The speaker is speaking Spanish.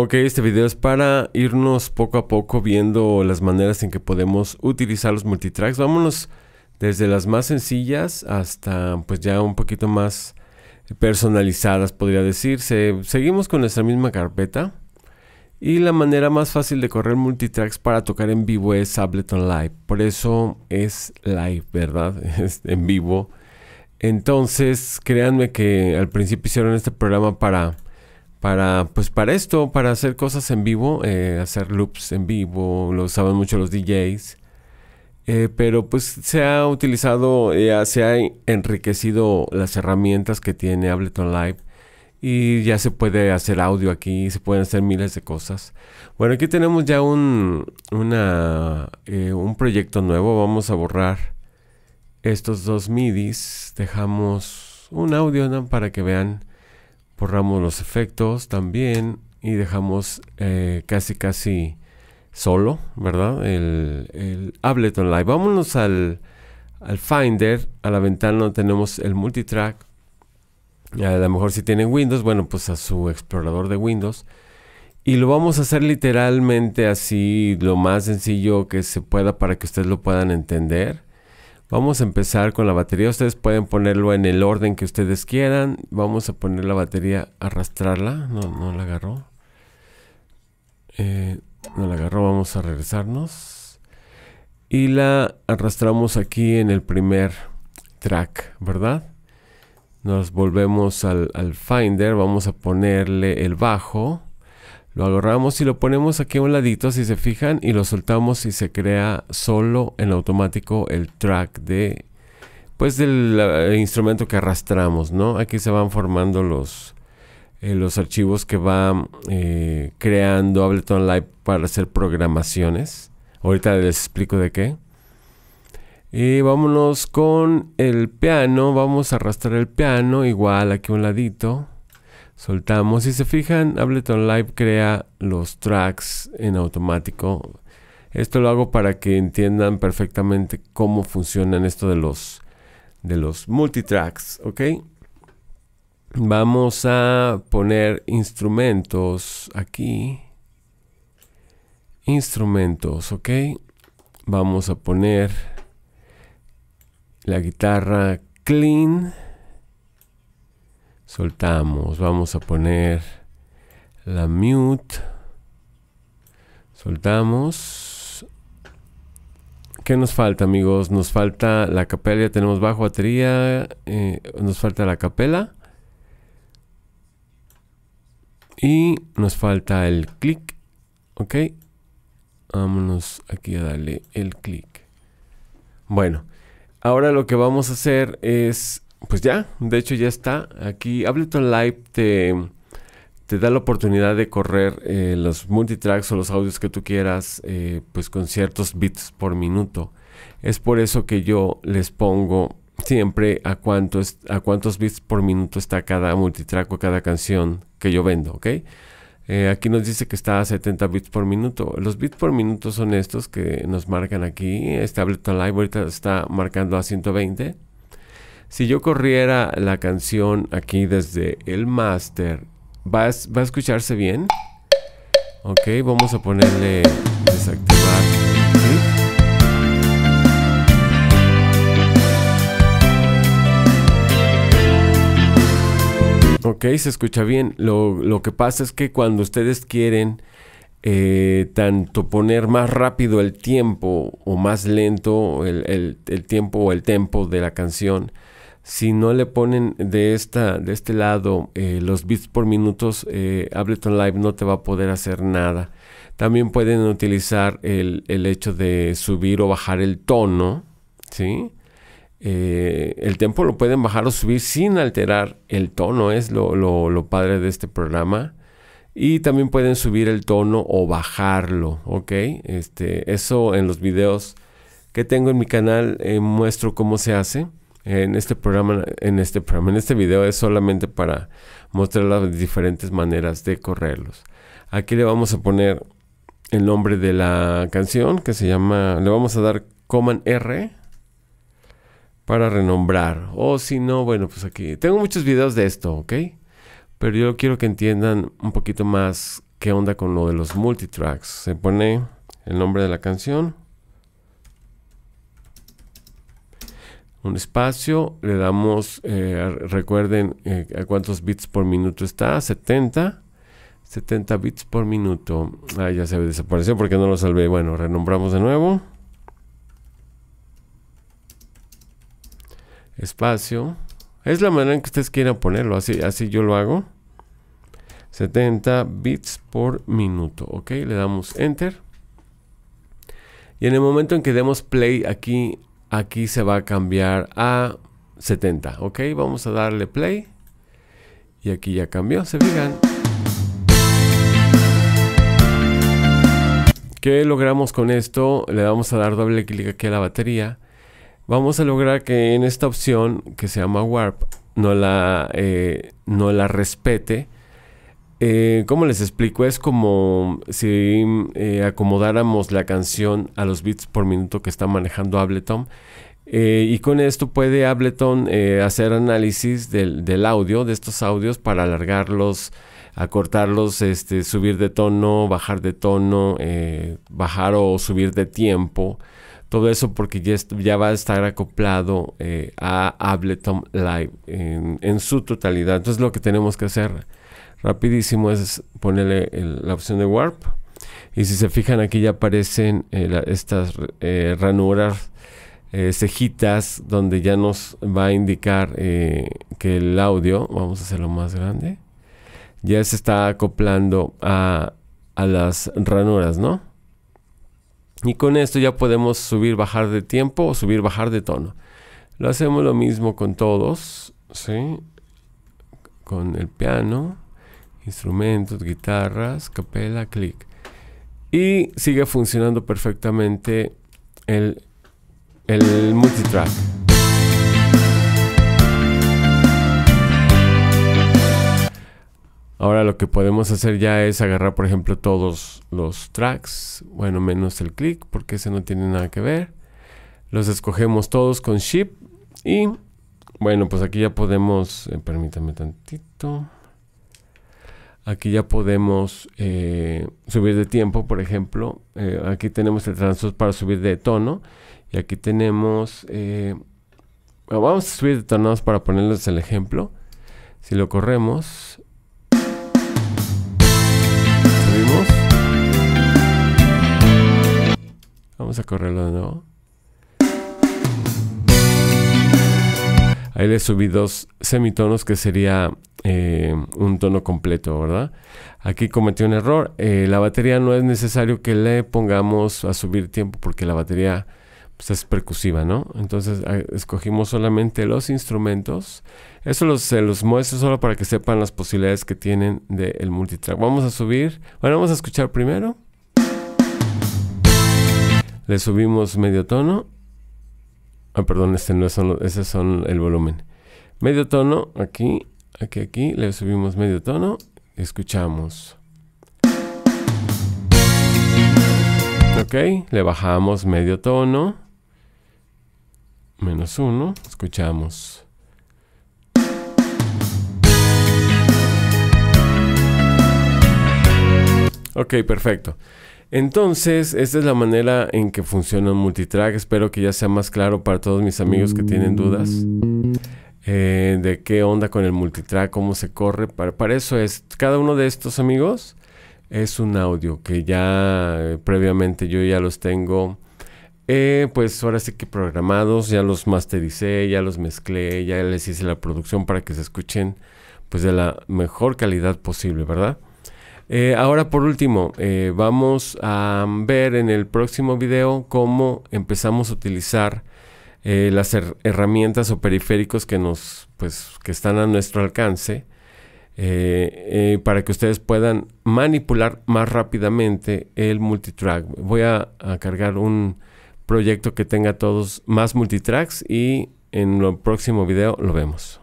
Ok, este video es para irnos poco a poco viendo las maneras en que podemos utilizar los multitracks. Vámonos desde las más sencillas hasta pues ya un poquito más personalizadas, podría decirse. Seguimos con nuestra misma carpeta. Y la manera más fácil de correr multitracks para tocar en vivo es Ableton Live. Por eso es live, ¿verdad? Es en vivo. Entonces, créanme que al principio hicieron este programa para para pues para esto, para hacer cosas en vivo, eh, hacer loops en vivo, lo usaban mucho los DJs. Eh, pero pues se ha utilizado, eh, ya se ha enriquecido las herramientas que tiene Ableton Live y ya se puede hacer audio aquí, se pueden hacer miles de cosas. Bueno, aquí tenemos ya un, una, un proyecto nuevo, vamos a borrar estos dos midis, dejamos un audio para que vean borramos los efectos también y dejamos eh, casi casi solo, ¿verdad? El, el Ableton Live. Vámonos al, al Finder, a la ventana donde tenemos el multitrack. A lo mejor si tienen Windows, bueno, pues a su explorador de Windows. Y lo vamos a hacer literalmente así, lo más sencillo que se pueda para que ustedes lo puedan entender. Vamos a empezar con la batería. Ustedes pueden ponerlo en el orden que ustedes quieran. Vamos a poner la batería, arrastrarla. No, no la agarró. Eh, no la agarró. Vamos a regresarnos. Y la arrastramos aquí en el primer track, ¿verdad? Nos volvemos al Finder. Vamos a ponerle el bajo. Lo agarramos y lo ponemos aquí a un ladito si se fijan y lo soltamos y se crea solo en automático el track de pues del instrumento que arrastramos, ¿no? Aquí se van formando los, eh, los archivos que va eh, creando Ableton Live para hacer programaciones. Ahorita les explico de qué. Y vámonos con el piano. Vamos a arrastrar el piano igual aquí a un ladito soltamos. Si se fijan, Ableton Live crea los tracks en automático. Esto lo hago para que entiendan perfectamente cómo funcionan esto de los, de los multitracks, ¿ok? Vamos a poner instrumentos aquí. Instrumentos, ¿ok? Vamos a poner la guitarra clean. Soltamos. Vamos a poner la mute. Soltamos. ¿Qué nos falta, amigos? Nos falta la capela. Ya tenemos bajo, batería. Eh, nos falta la capela. Y nos falta el clic. Ok. Vámonos aquí a darle el clic. Bueno. Ahora lo que vamos a hacer es pues ya, de hecho ya está. Aquí Ableton Live te, da la oportunidad de correr eh, los multitracks o los audios que tú quieras, eh, pues con ciertos bits por minuto. Es por eso que yo les pongo siempre a cuántos, a cuántos bits por minuto está cada multitrack o cada canción que yo vendo, ¿ok? Eh, aquí nos dice que está a 70 bits por minuto. Los bits por minuto son estos que nos marcan aquí. Este Ableton Live ahorita está marcando a 120 si yo corriera la canción aquí desde el master, ¿va a, escucharse bien? Ok, vamos a ponerle desactivar. Ok, se escucha bien. Lo, que pasa es que cuando ustedes quieren eh, tanto poner más rápido el tiempo o más lento el tiempo o el tempo de la canción, si no le ponen de, esta, de este lado eh, los bits por minutos, eh, Ableton Live no te va a poder hacer nada. También pueden utilizar el, hecho de subir o bajar el tono, ¿sí? Eh, el tempo lo pueden bajar o subir sin alterar el tono, es lo, padre de este programa. Y también pueden subir el tono o bajarlo, ¿ok? Este, eso en los videos que tengo en mi canal eh, muestro cómo se hace. En este programa, en este programa, en este video es solamente para mostrar las diferentes maneras de correrlos. Aquí le vamos a poner el nombre de la canción que se llama, le vamos a dar Command R para renombrar. O si no, bueno, pues aquí tengo muchos videos de esto, ¿ok? Pero yo quiero que entiendan un poquito más qué onda con lo de los multitracks. Se pone el nombre de la canción. un espacio, le damos, eh, recuerden eh, a cuántos bits por minuto está, 70, 70 bits por minuto. Ah, ya se desapareció porque no lo salvé. Bueno, renombramos de nuevo. Espacio. Es la manera en que ustedes quieran ponerlo, así, así yo lo hago. 70 bits por minuto, ok, le damos enter. Y en el momento en que demos play aquí Aquí se va a cambiar a 70. Ok, vamos a darle play. Y aquí ya cambió, se fijan. ¿Qué logramos con esto? Le vamos a dar doble clic aquí a la batería. Vamos a lograr que en esta opción que se llama Warp no la, eh, no la respete eh, ¿Cómo les explico? Es como si eh, acomodáramos la canción a los bits por minuto que está manejando Ableton. Eh, y con esto puede Ableton eh, hacer análisis del, audio, de estos audios, para alargarlos, acortarlos, este, subir de tono, bajar de tono, bajar o subir de tiempo. Todo eso porque ya, va a estar acoplado a Ableton Live en, en su totalidad. Entonces lo que tenemos que hacer rapidísimo es ponerle la opción de warp y si se fijan aquí ya aparecen eh, estas eh, ranuras eh, cejitas donde ya nos va a indicar que el audio vamos a hacerlo más grande ya se está acoplando a, a las ranuras no y con esto ya podemos subir bajar de tiempo o subir bajar de tono lo hacemos lo mismo con todos sí con el piano instrumentos, guitarras, capela, clic. Y sigue funcionando perfectamente el, multitrack. Ahora lo que podemos hacer ya es agarrar, por ejemplo, todos los tracks, bueno, menos el clic, porque ese no tiene nada que ver. Los escogemos todos con Shift y, bueno, pues aquí ya podemos, Permítanme eh, permítame tantito. Aquí ya podemos eh, subir de tiempo, por ejemplo. Eh, aquí tenemos el transos para subir de tono. Y aquí tenemos... Eh, vamos a subir de tono para ponerles el ejemplo. Si lo corremos... Subimos. Vamos a correrlo de nuevo. Ahí le subí dos semitonos que sería eh, un tono completo, ¿verdad? Aquí cometí un error. Eh, la batería no es necesario que le pongamos a subir tiempo porque la batería pues, es percusiva, ¿no? Entonces escogimos solamente los instrumentos. Eso los, se los muestro solo para que sepan las posibilidades que tienen del multitrack. Vamos a subir. Bueno, vamos a escuchar primero. Le subimos medio tono. Ah, perdón, este no son, ese son el volumen. Medio tono aquí Aquí, aquí, le subimos medio tono, escuchamos. Ok, le bajamos medio tono. Menos uno, escuchamos. Ok, perfecto. Entonces, esta es la manera en que funciona un multitrack. Espero que ya sea más claro para todos mis amigos que tienen dudas. Eh, de qué onda con el multitrack, cómo se corre. Para, eso es, cada uno de estos amigos es un audio que ya eh, previamente yo ya los tengo. Eh, pues ahora sí que programados, ya los mastericé, ya los mezclé, ya les hice la producción para que se escuchen pues de la mejor calidad posible, ¿verdad? ahora por último, vamos a ver en el próximo video cómo empezamos a utilizar eh, las herramientas o periféricos que nos, pues, que están a nuestro alcance, eh, eh, para que ustedes puedan manipular más rápidamente el multitrack. Voy a, a, cargar un proyecto que tenga todos más multitracks y en el próximo video lo vemos.